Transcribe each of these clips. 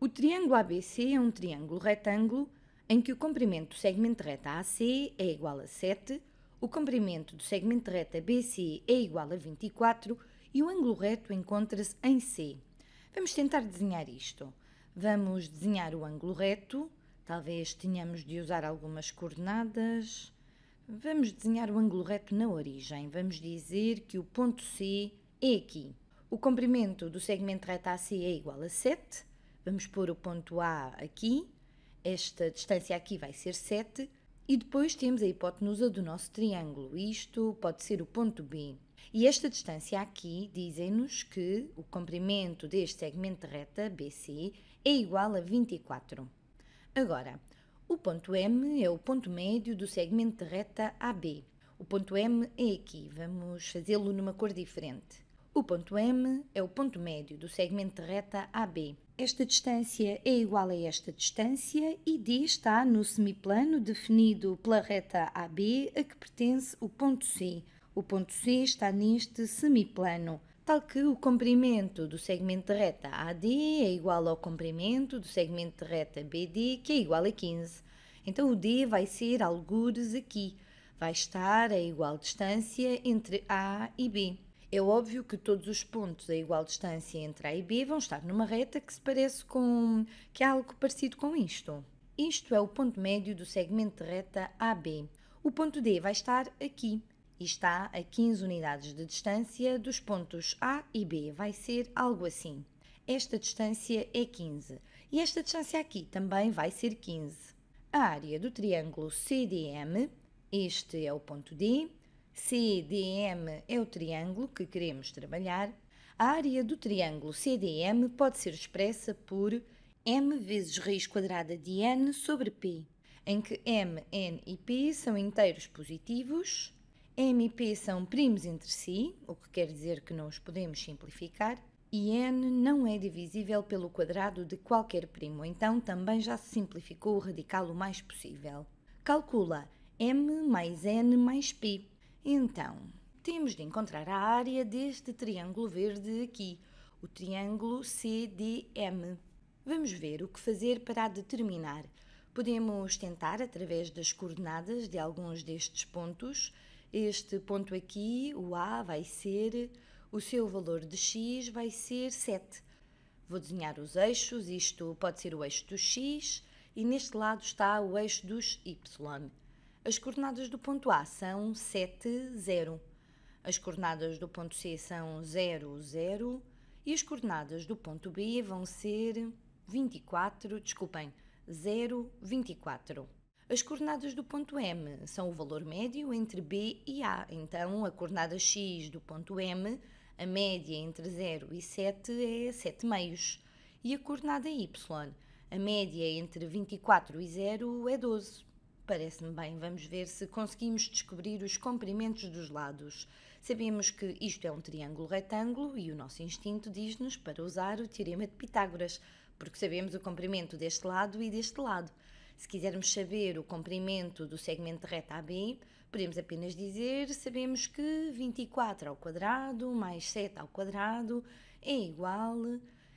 O triângulo ABC é um triângulo retângulo em que o comprimento do segmento reta AC é igual a 7, o comprimento do segmento reta BC é igual a 24 e o ângulo reto encontra-se em C. Vamos tentar desenhar isto. Vamos desenhar o ângulo reto, talvez tenhamos de usar algumas coordenadas. Vamos desenhar o ângulo reto na origem. Vamos dizer que o ponto C é aqui. O comprimento do segmento reta AC é igual a 7, Vamos pôr o ponto A aqui, esta distância aqui vai ser 7, e depois temos a hipotenusa do nosso triângulo. Isto pode ser o ponto B. E esta distância aqui dizem-nos que o comprimento deste segmento de reta BC é igual a 24. Agora, o ponto M é o ponto médio do segmento de reta AB. O ponto M é aqui, vamos fazê-lo numa cor diferente. O ponto M é o ponto médio do segmento de reta AB. Esta distância é igual a esta distância e D está no semiplano definido pela reta AB a que pertence o ponto C. O ponto C está neste semiplano, tal que o comprimento do segmento de reta AD é igual ao comprimento do segmento de reta BD, que é igual a 15. Então o D vai ser algures aqui, vai estar a igual distância entre A e B. É óbvio que todos os pontos a igual distância entre A e B vão estar numa reta que se parece com. que é algo parecido com isto. Isto é o ponto médio do segmento de reta AB. O ponto D vai estar aqui e está a 15 unidades de distância dos pontos A e B. Vai ser algo assim. Esta distância é 15 e esta distância aqui também vai ser 15. A área do triângulo CDM, este é o ponto D, CDM é o triângulo que queremos trabalhar, a área do triângulo CDM pode ser expressa por m vezes raiz quadrada de n sobre p, em que m, n e p são inteiros positivos, m e p são primos entre si, o que quer dizer que não os podemos simplificar, e n não é divisível pelo quadrado de qualquer primo, então também já se simplificou o radical o mais possível. Calcula m mais n mais p então, temos de encontrar a área deste triângulo verde aqui, o triângulo CDM. Vamos ver o que fazer para a determinar. Podemos tentar, através das coordenadas de alguns destes pontos, este ponto aqui, o A, vai ser, o seu valor de x vai ser 7. Vou desenhar os eixos, isto pode ser o eixo do x, e neste lado está o eixo dos y. As coordenadas do ponto A são 7, 0. As coordenadas do ponto C são 0, 0. E as coordenadas do ponto B vão ser 24, desculpem, 0, 24. As coordenadas do ponto M são o valor médio entre B e A. Então, a coordenada x do ponto M, a média entre 0 e 7 é 7 meios. E a coordenada y, a média entre 24 e 0 é 12. Parece-me bem, vamos ver se conseguimos descobrir os comprimentos dos lados. Sabemos que isto é um triângulo retângulo e o nosso instinto diz-nos para usar o teorema de Pitágoras, porque sabemos o comprimento deste lado e deste lado. Se quisermos saber o comprimento do segmento de reta AB, podemos apenas dizer, sabemos que 24 ao quadrado mais 7 ao quadrado é igual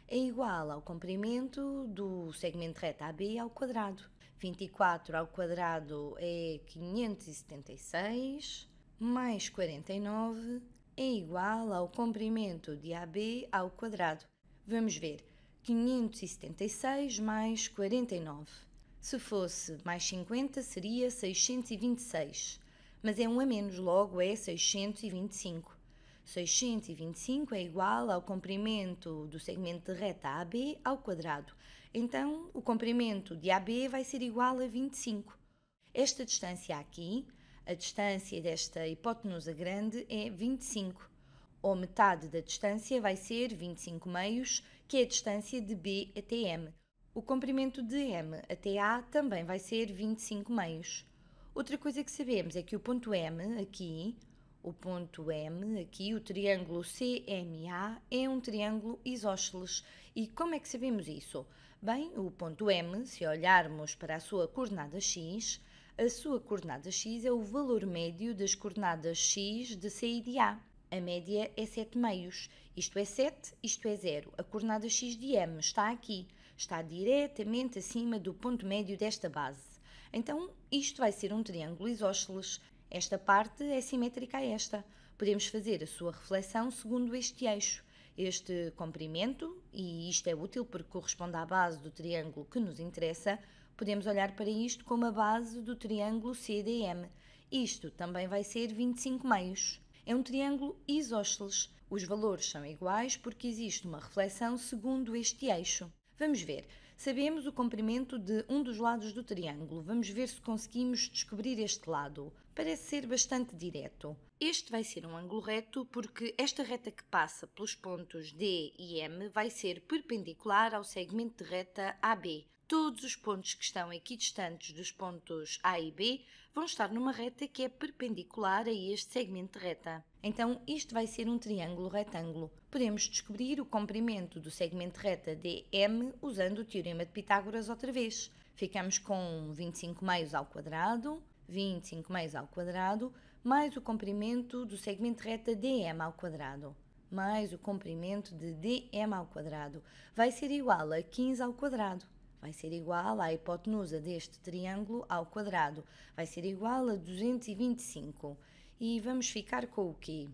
é igual ao comprimento do segmento de reta AB ao quadrado. 24 ao quadrado é 576, mais 49 é igual ao comprimento de AB ao quadrado. Vamos ver, 576 mais 49. Se fosse mais 50 seria 626, mas é um a menos, logo é 625. 625 é igual ao comprimento do segmento de reta AB ao quadrado. Então, o comprimento de AB vai ser igual a 25. Esta distância aqui, a distância desta hipotenusa grande, é 25. Ou metade da distância vai ser 25 meios, que é a distância de B até M. O comprimento de M até A também vai ser 25 meios. Outra coisa que sabemos é que o ponto M, aqui, o ponto M, aqui, o triângulo CMA, é um triângulo isósceles. E como é que sabemos isso? Bem, o ponto M, se olharmos para a sua coordenada x, a sua coordenada x é o valor médio das coordenadas x de C e de A. A média é 7 meios, isto é 7, isto é 0. A coordenada x de M está aqui, está diretamente acima do ponto médio desta base. Então, isto vai ser um triângulo isósceles, esta parte é simétrica a esta. Podemos fazer a sua reflexão segundo este eixo, este comprimento, e isto é útil porque corresponde à base do triângulo que nos interessa. Podemos olhar para isto como a base do triângulo CDM. Isto também vai ser 25 meios. É um triângulo isósceles. Os valores são iguais porque existe uma reflexão segundo este eixo. Vamos ver. Sabemos o comprimento de um dos lados do triângulo. Vamos ver se conseguimos descobrir este lado parece ser bastante direto. Este vai ser um ângulo reto porque esta reta que passa pelos pontos D e M vai ser perpendicular ao segmento de reta AB. Todos os pontos que estão equidistantes dos pontos A e B vão estar numa reta que é perpendicular a este segmento de reta. Então, isto vai ser um triângulo retângulo. Podemos descobrir o comprimento do segmento de reta DM usando o teorema de Pitágoras outra vez. Ficamos com 25 meios ao quadrado 25 mais ao quadrado, mais o comprimento do segmento reta dm ao quadrado, mais o comprimento de dm ao quadrado, vai ser igual a 15 ao quadrado. Vai ser igual à hipotenusa deste triângulo ao quadrado, vai ser igual a 225. E vamos ficar com o quê?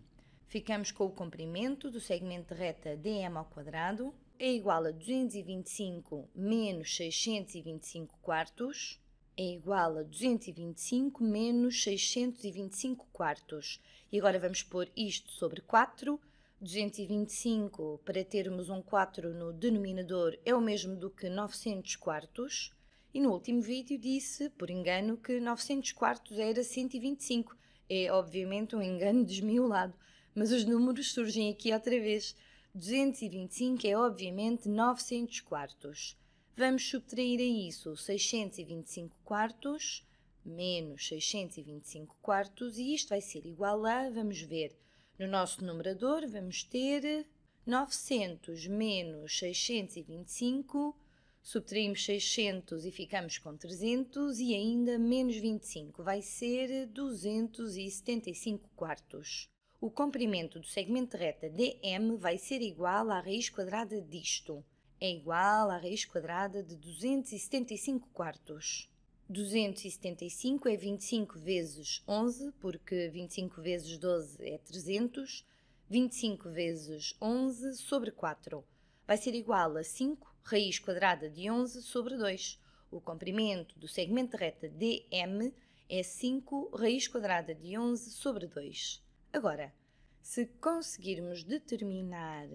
Ficamos com o comprimento do segmento reta dm ao quadrado é igual a 225 menos 625 quartos é igual a 225 menos 625 quartos. E agora vamos pôr isto sobre 4. 225, para termos um 4 no denominador, é o mesmo do que 900 quartos. E no último vídeo disse, por engano, que 900 quartos era 125. É obviamente um engano desmiolado, mas os números surgem aqui outra vez. 225 é obviamente 900 quartos. Vamos subtrair a isso 625 quartos menos 625 quartos e isto vai ser igual a, vamos ver, no nosso numerador vamos ter 900 menos 625, subtraímos 600 e ficamos com 300 e ainda menos 25, vai ser 275 quartos. O comprimento do segmento de reta DM vai ser igual à raiz quadrada disto é igual à raiz quadrada de 275 quartos. 275 é 25 vezes 11, porque 25 vezes 12 é 300. 25 vezes 11 sobre 4 vai ser igual a 5 raiz quadrada de 11 sobre 2. O comprimento do segmento de reta DM é 5 raiz quadrada de 11 sobre 2. Agora, se conseguirmos determinar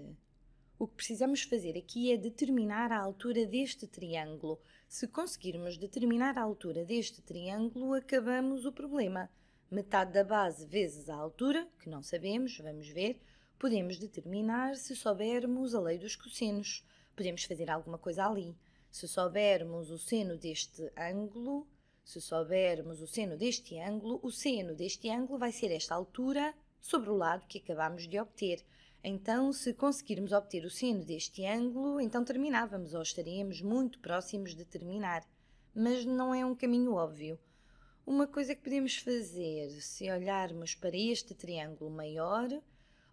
o que precisamos fazer aqui é determinar a altura deste triângulo. Se conseguirmos determinar a altura deste triângulo, acabamos o problema. Metade da base vezes a altura, que não sabemos, vamos ver, podemos determinar se soubermos a lei dos cossenos. Podemos fazer alguma coisa ali. Se soubermos o seno deste ângulo, se soubermos o seno deste ângulo, o seno deste ângulo vai ser esta altura sobre o lado que acabamos de obter. Então, se conseguirmos obter o seno deste ângulo, então terminávamos ou estaríamos muito próximos de terminar. Mas não é um caminho óbvio. Uma coisa que podemos fazer, se olharmos para este triângulo maior,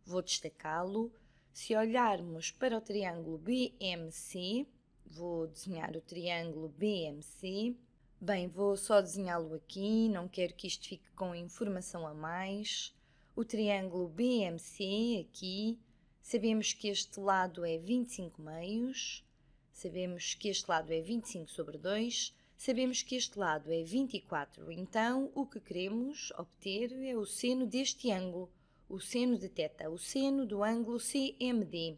vou destacá-lo. Se olharmos para o triângulo BMC, vou desenhar o triângulo BMC. Bem, vou só desenhá-lo aqui, não quero que isto fique com informação a mais o triângulo BMC aqui, sabemos que este lado é 25 meios, sabemos que este lado é 25 sobre 2, sabemos que este lado é 24, então o que queremos obter é o seno deste ângulo, o seno de θ, o seno do ângulo CMD.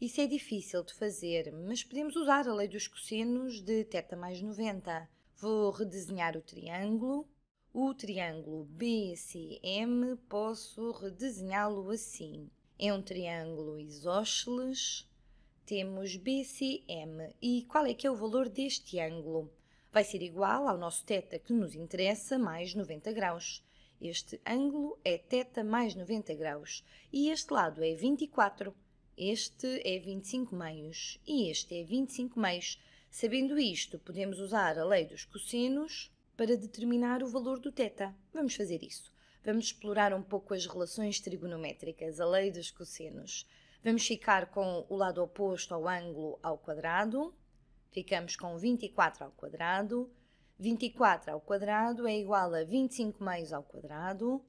Isso é difícil de fazer, mas podemos usar a lei dos cossenos de θ mais 90. Vou redesenhar o triângulo o triângulo BCM posso redesenhá-lo assim. É um triângulo isósceles, temos BCM. E qual é que é o valor deste ângulo? Vai ser igual ao nosso θ que nos interessa, mais 90 graus. Este ângulo é θ mais 90 graus. E este lado é 24, este é 25 meios e este é 25 meios. Sabendo isto, podemos usar a lei dos cossenos para determinar o valor do θ. Vamos fazer isso. Vamos explorar um pouco as relações trigonométricas, a lei dos cossenos. Vamos ficar com o lado oposto ao ângulo ao quadrado. Ficamos com 24 ao quadrado. 24 ao quadrado é igual a 25 meios ao quadrado.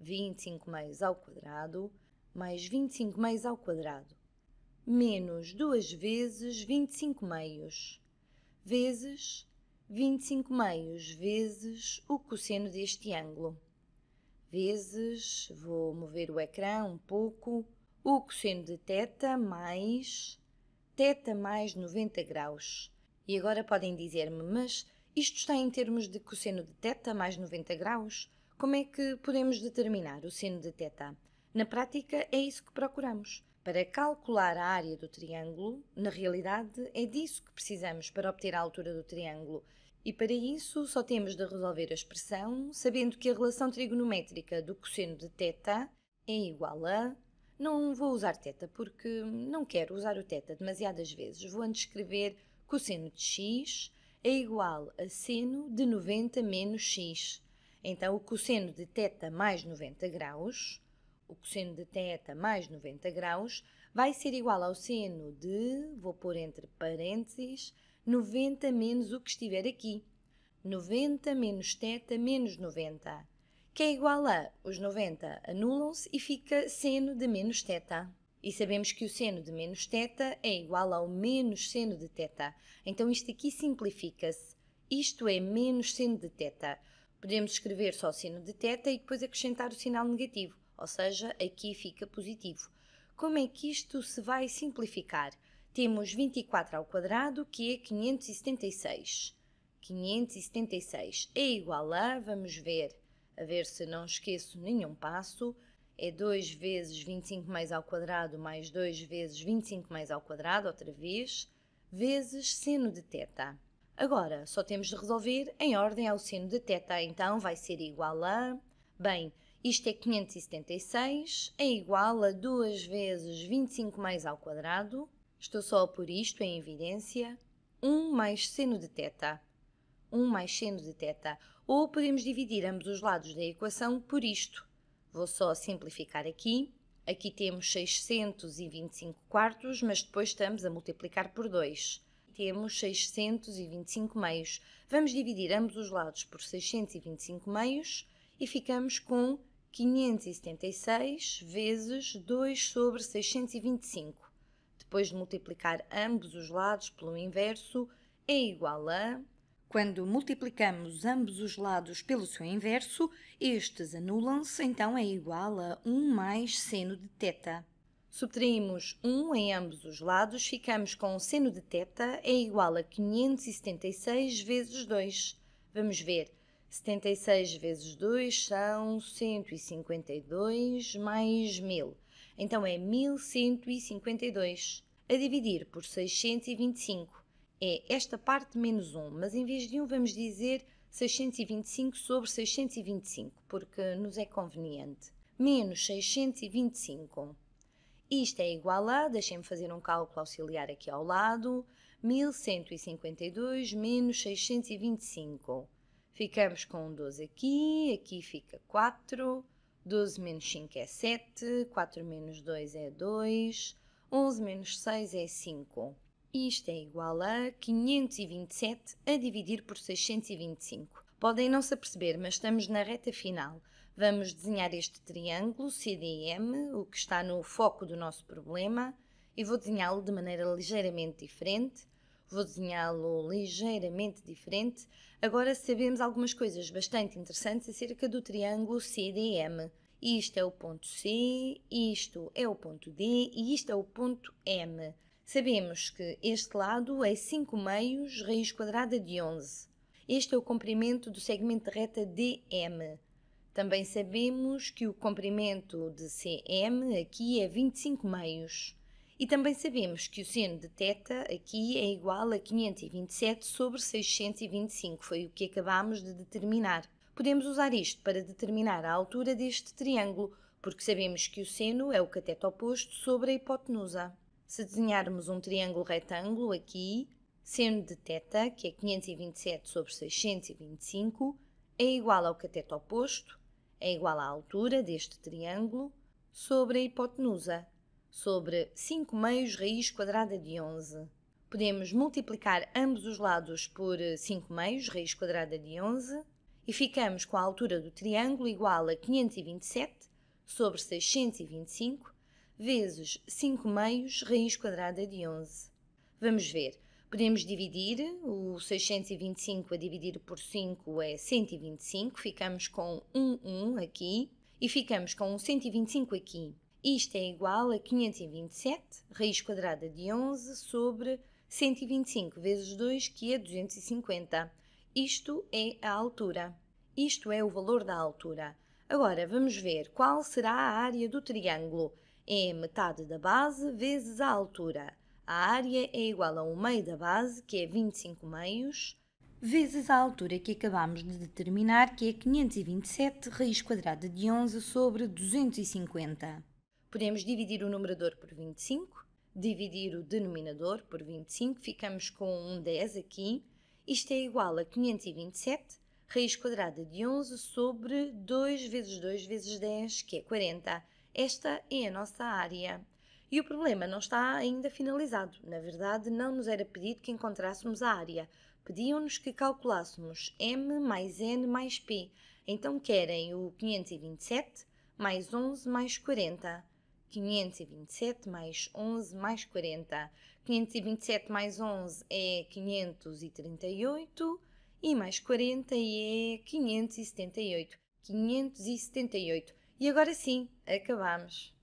25 meios ao quadrado mais 25 meios ao quadrado menos 2 vezes 25 meios vezes 25 meios vezes o cosseno deste ângulo, vezes, vou mover o ecrã um pouco, o cosseno de teta mais teta mais 90 graus. E agora podem dizer-me, mas isto está em termos de cosseno de teta mais 90 graus? Como é que podemos determinar o seno de teta? Na prática, é isso que procuramos. Para calcular a área do triângulo, na realidade, é disso que precisamos para obter a altura do triângulo. E para isso só temos de resolver a expressão sabendo que a relação trigonométrica do cosseno de θ é igual a. Não vou usar θ porque não quero usar o θ demasiadas vezes. Vou antes escrever cosseno de x é igual a seno de 90 menos x. Então, o cosseno de θ mais 90 graus, o cosseno de θ mais 90 graus, vai ser igual ao seno de, vou pôr entre parênteses, 90 menos o que estiver aqui. 90 menos teta menos 90, que é igual a os 90 anulam-se e fica seno de menos teta. E sabemos que o seno de menos teta é igual ao menos seno de teta. Então isto aqui simplifica-se. Isto é menos seno de teta. Podemos escrever só seno de teta e depois acrescentar o sinal negativo, ou seja, aqui fica positivo. Como é que isto se vai simplificar? Temos 24 ao quadrado, que é 576. 576 é igual a, vamos ver, a ver se não esqueço nenhum passo, é 2 vezes 25 mais ao quadrado mais 2 vezes 25 mais ao quadrado, outra vez, vezes seno de teta. Agora, só temos de resolver em ordem ao seno de teta, então vai ser igual a... Bem, isto é 576, é igual a 2 vezes 25 mais ao quadrado, Estou só por isto em evidência. 1 mais seno de teta. 1 mais seno de teta. Ou podemos dividir ambos os lados da equação por isto. Vou só simplificar aqui. Aqui temos 625 quartos, mas depois estamos a multiplicar por 2. Temos 625 meios. Vamos dividir ambos os lados por 625 meios e ficamos com 576 vezes 2 sobre 625 depois de multiplicar ambos os lados pelo inverso, é igual a. Quando multiplicamos ambos os lados pelo seu inverso, estes anulam-se, então é igual a 1 mais seno de θ. Subtraímos 1 em ambos os lados, ficamos com seno de θ é igual a 576 vezes 2. Vamos ver. 76 vezes 2 são 152 mais 1000. Então é 1152 a dividir por 625. É esta parte menos 1, mas em vez de 1 vamos dizer 625 sobre 625, porque nos é conveniente. Menos 625. Isto é igual a, deixem-me fazer um cálculo auxiliar aqui ao lado, 1152 menos 625. Ficamos com 12 aqui, aqui fica 4, 12 menos 5 é 7, 4 menos 2 é 2, 11 menos 6 é 5. Isto é igual a 527 a dividir por 625. Podem não se aperceber, mas estamos na reta final. Vamos desenhar este triângulo CDM, o que está no foco do nosso problema, e vou desenhá-lo de maneira ligeiramente diferente Vou desenhá-lo ligeiramente diferente. Agora sabemos algumas coisas bastante interessantes acerca do triângulo CDM. Isto é o ponto C, isto é o ponto D e isto é o ponto M. Sabemos que este lado é 5 meios raiz quadrada de 11. Este é o comprimento do segmento de reta DM. Também sabemos que o comprimento de CM aqui é 25 meios. E também sabemos que o seno de θ aqui é igual a 527 sobre 625, foi o que acabámos de determinar. Podemos usar isto para determinar a altura deste triângulo, porque sabemos que o seno é o cateto oposto sobre a hipotenusa. Se desenharmos um triângulo retângulo aqui, seno de θ, que é 527 sobre 625, é igual ao cateto oposto, é igual à altura deste triângulo, sobre a hipotenusa, sobre 5 meios raiz quadrada de 11. Podemos multiplicar ambos os lados por 5 eh, meios raiz quadrada de 11 e ficamos com a altura do triângulo igual a 527 sobre 625 vezes 5 meios raiz quadrada de 11. Vamos ver. Podemos dividir, o 625 a dividir por 5 é 125, ficamos com 1, 1 aqui e ficamos com 125 aqui. Isto é igual a 527 raiz quadrada de 11 sobre 125 vezes 2, que é 250. Isto é a altura. Isto é o valor da altura. Agora vamos ver qual será a área do triângulo. É metade da base vezes a altura. A área é igual a 1 um meio da base, que é 25 meios, vezes a altura que acabamos de determinar, que é 527 raiz quadrada de 11 sobre 250. Podemos dividir o numerador por 25, dividir o denominador por 25, ficamos com um 10 aqui. Isto é igual a 527 raiz quadrada de 11 sobre 2 vezes 2 vezes 10, que é 40. Esta é a nossa área. E o problema não está ainda finalizado. Na verdade, não nos era pedido que encontrássemos a área. Pediam-nos que calculássemos m mais n mais p. Então querem o 527 mais 11 mais 40. 527 mais 11 mais 40. 527 mais 11 é 538 e mais 40 é 578. 578. E agora sim, acabamos.